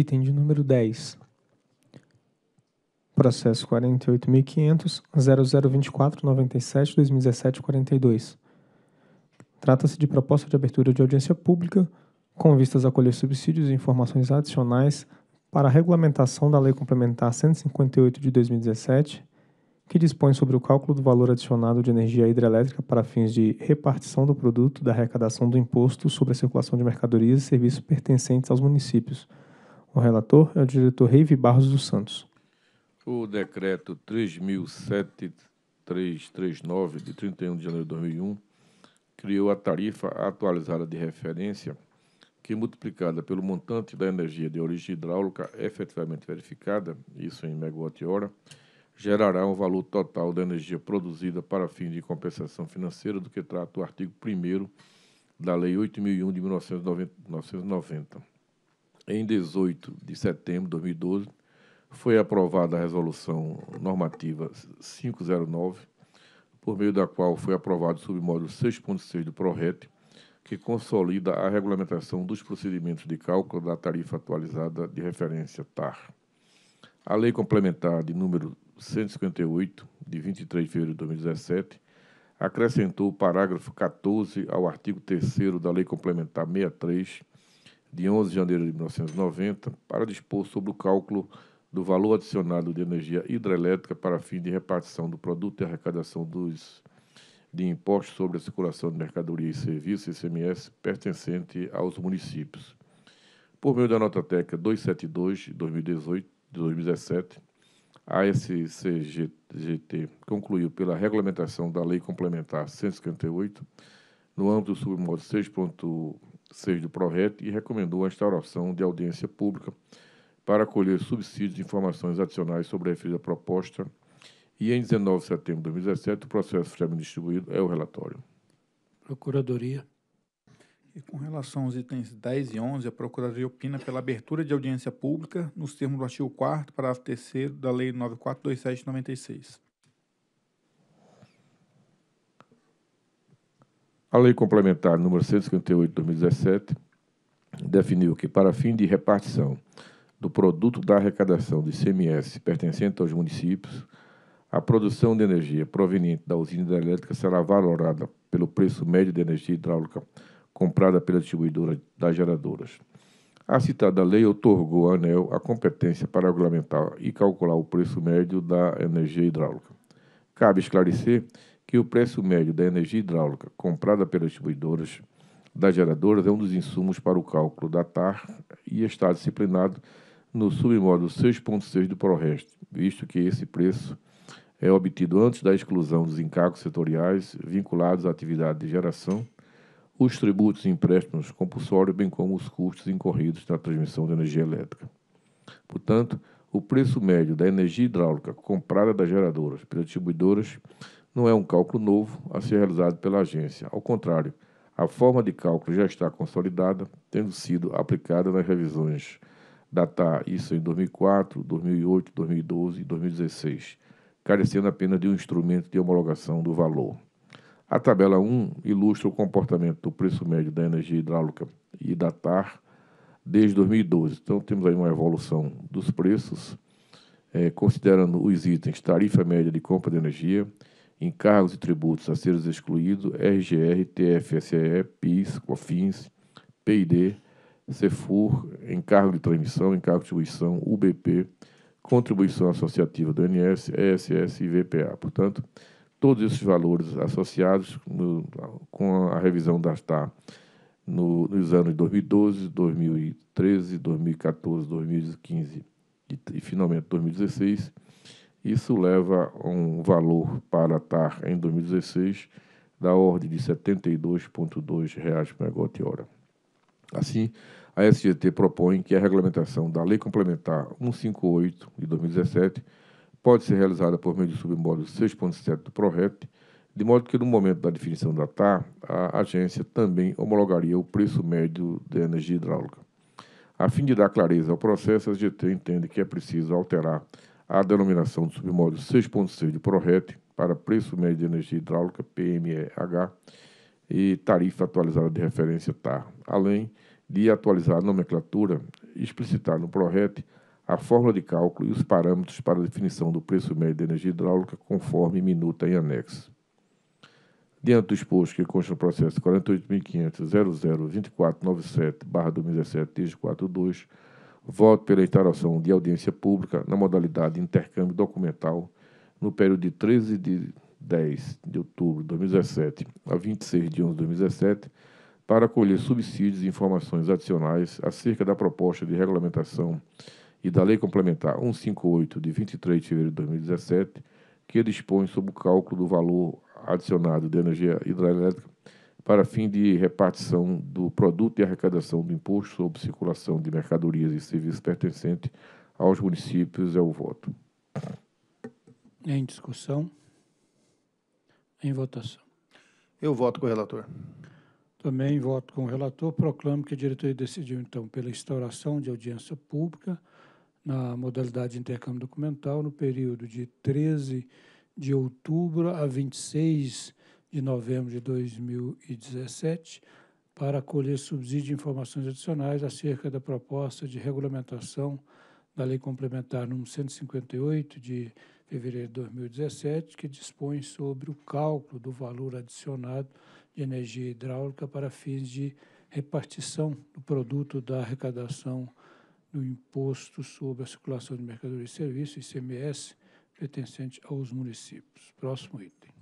Item de número 10. Processo 48.500.0024.97.2017.42. Trata-se de proposta de abertura de audiência pública com vistas a colher subsídios e informações adicionais para a regulamentação da Lei Complementar 158 de 2017, que dispõe sobre o cálculo do valor adicionado de energia hidrelétrica para fins de repartição do produto da arrecadação do imposto sobre a circulação de mercadorias e serviços pertencentes aos municípios o relator é o diretor Reive Barros dos Santos. O decreto 3.7339, de 31 de janeiro de 2001, criou a tarifa atualizada de referência, que, multiplicada pelo montante da energia de origem hidráulica efetivamente verificada, isso em megawatt-hora, gerará um valor total da energia produzida para fim de compensação financeira do que trata o artigo 1 da Lei 8.001 de 1990 em 18 de setembro de 2012, foi aprovada a Resolução Normativa 509, por meio da qual foi aprovado o submódulo 6.6 do PRORET, que consolida a regulamentação dos procedimentos de cálculo da tarifa atualizada de referência TAR. A Lei Complementar de número 158, de 23 de fevereiro de 2017, acrescentou o parágrafo 14 ao artigo 3 da Lei Complementar 63, de 11 de janeiro de 1990 para dispor sobre o cálculo do valor adicionado de energia hidrelétrica para fim de repartição do produto e arrecadação dos, de impostos sobre a circulação de mercadorias e serviços, ICMS, pertencente aos municípios. Por meio da nota técnica 272 de 2018, 2017, a SCGT concluiu pela regulamentação da Lei Complementar 158, no âmbito do submodo 6.1 6 do PRORET e recomendou a instauração de audiência pública para acolher subsídios e informações adicionais sobre a referida proposta e, em 19 de setembro de 2017, o processo foi distribuído é o relatório. Procuradoria. E com relação aos itens 10 e 11, a Procuradoria opina pela abertura de audiência pública nos termos do artigo 4 parágrafo 3 da Lei 942796. A Lei Complementar nº 158 de 2017 definiu que, para fim de repartição do produto da arrecadação do ICMS pertencente aos municípios, a produção de energia proveniente da usina hidrelétrica será valorada pelo preço médio de energia hidráulica comprada pela distribuidora das geradoras. A citada lei otorgou à ANEL a competência para regulamentar e calcular o preço médio da energia hidráulica. Cabe esclarecer que o preço médio da energia hidráulica comprada pelas distribuidoras das geradoras é um dos insumos para o cálculo da TAR e está disciplinado no submódulo 6.6 do ProRest, visto que esse preço é obtido antes da exclusão dos encargos setoriais vinculados à atividade de geração, os tributos e empréstimos compulsórios, bem como os custos incorridos na transmissão de energia elétrica. Portanto, o preço médio da energia hidráulica comprada das geradoras pelas distribuidoras não é um cálculo novo a ser realizado pela agência. Ao contrário, a forma de cálculo já está consolidada, tendo sido aplicada nas revisões datar isso em 2004, 2008, 2012 e 2016, carecendo apenas de um instrumento de homologação do valor. A tabela 1 ilustra o comportamento do preço médio da energia hidráulica e da TAR desde 2012. Então, temos aí uma evolução dos preços, é, considerando os itens tarifa média de compra de energia, Encargos e tributos a seres excluídos, RGR, TFSE, PIS, COFINS, PID, CEFUR, encargo de transmissão, encargo de distribuição, UBP, contribuição associativa do INS, ESS e VPA. Portanto, todos esses valores associados no, com a revisão da TAR no, nos anos 2012, 2013, 2014, 2015 e, e finalmente 2016 isso leva a um valor para a TAR em 2016 da ordem de R$ 72,2 por megawatt-hora. Assim, a SGT propõe que a regulamentação da Lei Complementar 158 de 2017 pode ser realizada por meio do submódulo 6.7 do PRORET, de modo que no momento da definição da TAR, a agência também homologaria o preço médio da energia hidráulica. A fim de dar clareza ao processo, a SGT entende que é preciso alterar a denominação do submódulo 6.6 de ProRet para preço médio de energia hidráulica, PMEH, e tarifa atualizada de referência TAR, além de atualizar a nomenclatura e explicitar no ProRet a fórmula de cálculo e os parâmetros para definição do preço médio de energia hidráulica conforme minuta em anexo. Diante do exposto que consta no processo 48500002497 2017 42 voto pela instauração de audiência pública na modalidade intercâmbio documental no período de 13 de 10 de outubro de 2017 a 26 de 11 de 2017 para colher subsídios e informações adicionais acerca da proposta de regulamentação e da Lei Complementar 158, de 23 de fevereiro de 2017, que dispõe sobre o cálculo do valor adicionado de energia hidrelétrica para fim de repartição do produto e arrecadação do imposto sobre circulação de mercadorias e serviços pertencentes aos municípios é o voto. Em discussão? Em votação. Eu voto com o relator. Também voto com o relator. Proclamo que a diretoria decidiu, então, pela instauração de audiência pública na modalidade de intercâmbio documental no período de 13 de outubro a 26 de de novembro de 2017 para colher subsídio de informações adicionais acerca da proposta de regulamentação da Lei Complementar nº 158, de fevereiro de 2017, que dispõe sobre o cálculo do valor adicionado de energia hidráulica para fins de repartição do produto da arrecadação do Imposto sobre a Circulação de Mercadorias e Serviços, ICMS, pertencente aos municípios. Próximo item.